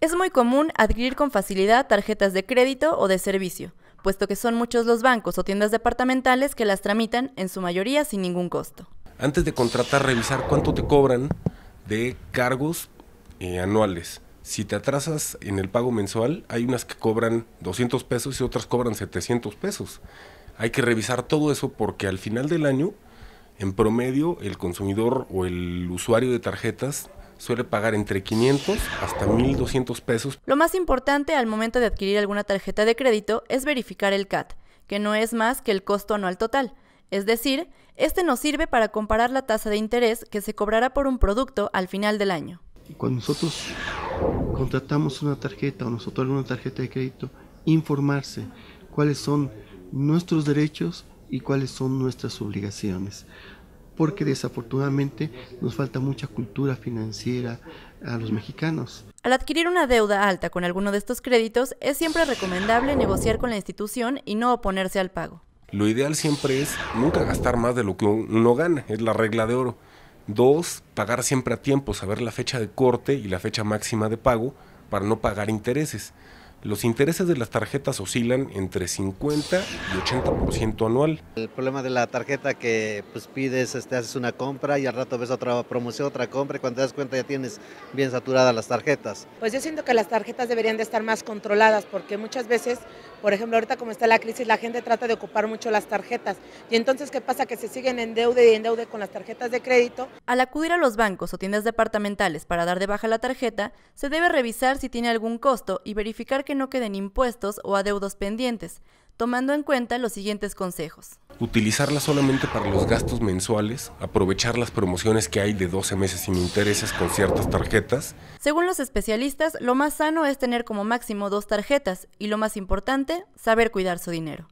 Es muy común adquirir con facilidad tarjetas de crédito o de servicio, puesto que son muchos los bancos o tiendas departamentales que las tramitan en su mayoría sin ningún costo. Antes de contratar, revisar cuánto te cobran de cargos eh, anuales. Si te atrasas en el pago mensual, hay unas que cobran 200 pesos y otras cobran 700 pesos. Hay que revisar todo eso porque al final del año, en promedio, el consumidor o el usuario de tarjetas suele pagar entre 500 hasta 1.200 pesos. Lo más importante al momento de adquirir alguna tarjeta de crédito es verificar el CAT, que no es más que el costo anual total. Es decir, este nos sirve para comparar la tasa de interés que se cobrará por un producto al final del año. Cuando nosotros contratamos una tarjeta o nosotros alguna tarjeta de crédito, informarse cuáles son nuestros derechos y cuáles son nuestras obligaciones porque desafortunadamente nos falta mucha cultura financiera a los mexicanos. Al adquirir una deuda alta con alguno de estos créditos, es siempre recomendable negociar con la institución y no oponerse al pago. Lo ideal siempre es nunca gastar más de lo que uno gana, es la regla de oro. Dos, pagar siempre a tiempo, saber la fecha de corte y la fecha máxima de pago para no pagar intereses los intereses de las tarjetas oscilan entre 50 y 80% anual. El problema de la tarjeta que pues, pides, este, haces una compra y al rato ves otra promoción, otra compra y cuando te das cuenta ya tienes bien saturadas las tarjetas. Pues yo siento que las tarjetas deberían de estar más controladas porque muchas veces, por ejemplo, ahorita como está la crisis, la gente trata de ocupar mucho las tarjetas y entonces ¿qué pasa? Que se siguen en deuda y en con las tarjetas de crédito. Al acudir a los bancos o tiendas departamentales para dar de baja la tarjeta, se debe revisar si tiene algún costo y verificar que que no queden impuestos o adeudos pendientes, tomando en cuenta los siguientes consejos. Utilizarla solamente para los gastos mensuales, aprovechar las promociones que hay de 12 meses sin intereses con ciertas tarjetas. Según los especialistas, lo más sano es tener como máximo dos tarjetas y lo más importante, saber cuidar su dinero.